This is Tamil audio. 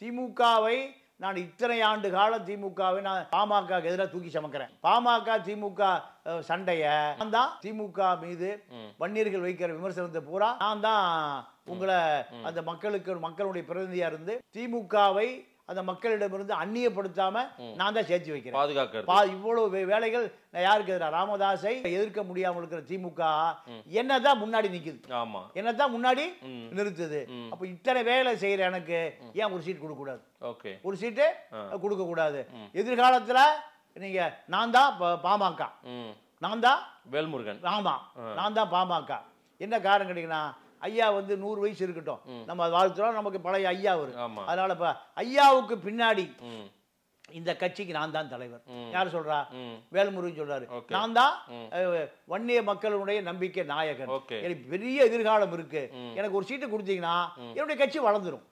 திமுகவை நான் இத்தனை ஆண்டு காலம் திமுகவை நான் பாமக எதிராக தூக்கி சமைக்கிறேன் பாமக திமுக சண்டையை நான் தான் திமுக மீது வன்னியர்கள் வைக்கிற விமர்சனத்தை பூரா நான் தான் உங்களை அந்த மக்களுக்கு மக்களுடைய பிரதிநிதியா இருந்து திமுகவை அந்த மக்களிடமிருந்து அந்நியப்படுத்தாமல் நான் தான் சேர்த்து வைக்கிறேன் பாதுகாக்க இவ்வளவு வேலைகள் யாருக்கு எதிராக ராமதாஸை எதிர்க்க முடியாமல் இருக்கிற திமுக என்னதான் முன்னாடி நிற்குது ஆமா என்னதான் முன்னாடி நிறுத்துது அப்போ இத்தனை வேலை செய்யற எனக்கு ஏன் ஒரு சீட் கொடுக்க கூடாது ஓகே ஒரு சீட்டு கொடுக்க கூடாது எதிர்காலத்துல நீங்க நான் தான் பாமக நான் தான் வேல்முருகன் ஆமா நான் தான் பாமக என்ன காரணம் கேட்டீங்கன்னா ஐயா வந்து நூறு வயசு இருக்கட்டும் நம்ம வாழ்த்துறோம் நமக்கு பழைய ஐயா வரும் அதனால ஐயாவுக்கு பின்னாடி இந்த கட்சிக்கு நான் தான் தலைவர் யார் சொல்றா வேல்முருகன் சொல்றாரு நான் தான் வன்னிய மக்களுடைய நம்பிக்கை நாயகன் எனக்கு பெரிய எதிர்காலம் இருக்கு எனக்கு ஒரு சீட்டு கொடுத்தீங்கன்னா என்னுடைய கட்சி வளர்ந்துடும்